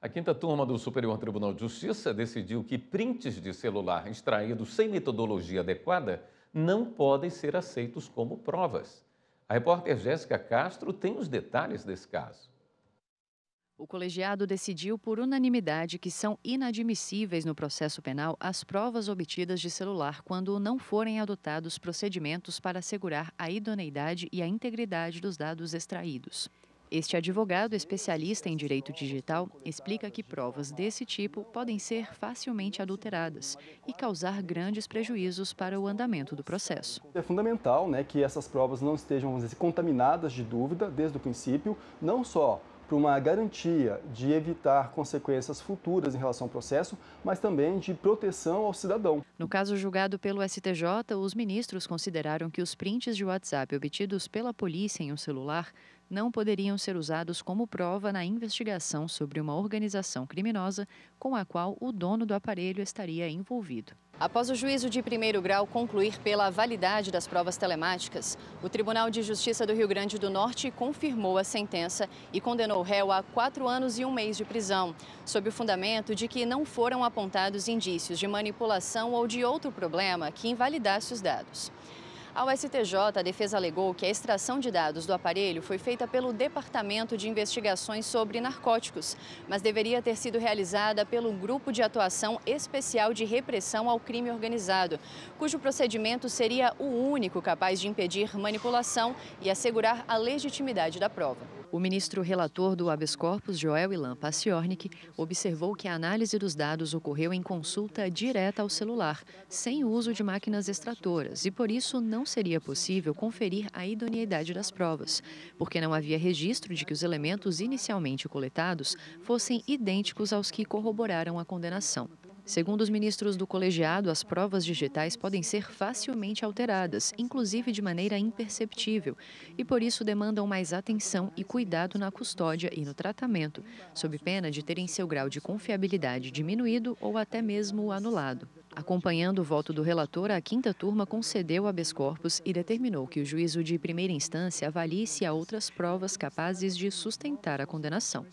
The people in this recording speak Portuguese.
A quinta turma do Superior Tribunal de Justiça decidiu que prints de celular extraídos sem metodologia adequada não podem ser aceitos como provas. A repórter Jéssica Castro tem os detalhes desse caso. O colegiado decidiu por unanimidade que são inadmissíveis no processo penal as provas obtidas de celular quando não forem adotados procedimentos para assegurar a idoneidade e a integridade dos dados extraídos. Este advogado especialista em direito digital explica que provas desse tipo podem ser facilmente adulteradas e causar grandes prejuízos para o andamento do processo. É fundamental né, que essas provas não estejam dizer, assim, contaminadas de dúvida desde o princípio, não só para uma garantia de evitar consequências futuras em relação ao processo, mas também de proteção ao cidadão. No caso julgado pelo STJ, os ministros consideraram que os prints de WhatsApp obtidos pela polícia em um celular não poderiam ser usados como prova na investigação sobre uma organização criminosa com a qual o dono do aparelho estaria envolvido. Após o juízo de primeiro grau concluir pela validade das provas telemáticas, o Tribunal de Justiça do Rio Grande do Norte confirmou a sentença e condenou o réu a quatro anos e um mês de prisão, sob o fundamento de que não foram apontados indícios de manipulação ou de outro problema que invalidasse os dados. Ao STJ, a defesa alegou que a extração de dados do aparelho foi feita pelo Departamento de Investigações sobre Narcóticos, mas deveria ter sido realizada pelo Grupo de Atuação Especial de Repressão ao Crime Organizado, cujo procedimento seria o único capaz de impedir manipulação e assegurar a legitimidade da prova. O ministro relator do habeas corpus, Joel Ilan Paciornik, observou que a análise dos dados ocorreu em consulta direta ao celular, sem uso de máquinas extratoras, e por isso não não seria possível conferir a idoneidade das provas, porque não havia registro de que os elementos inicialmente coletados fossem idênticos aos que corroboraram a condenação. Segundo os ministros do colegiado, as provas digitais podem ser facilmente alteradas, inclusive de maneira imperceptível, e por isso demandam mais atenção e cuidado na custódia e no tratamento, sob pena de terem seu grau de confiabilidade diminuído ou até mesmo anulado. Acompanhando o voto do relator, a quinta turma concedeu habeas corpus e determinou que o juízo de primeira instância avalie se há outras provas capazes de sustentar a condenação.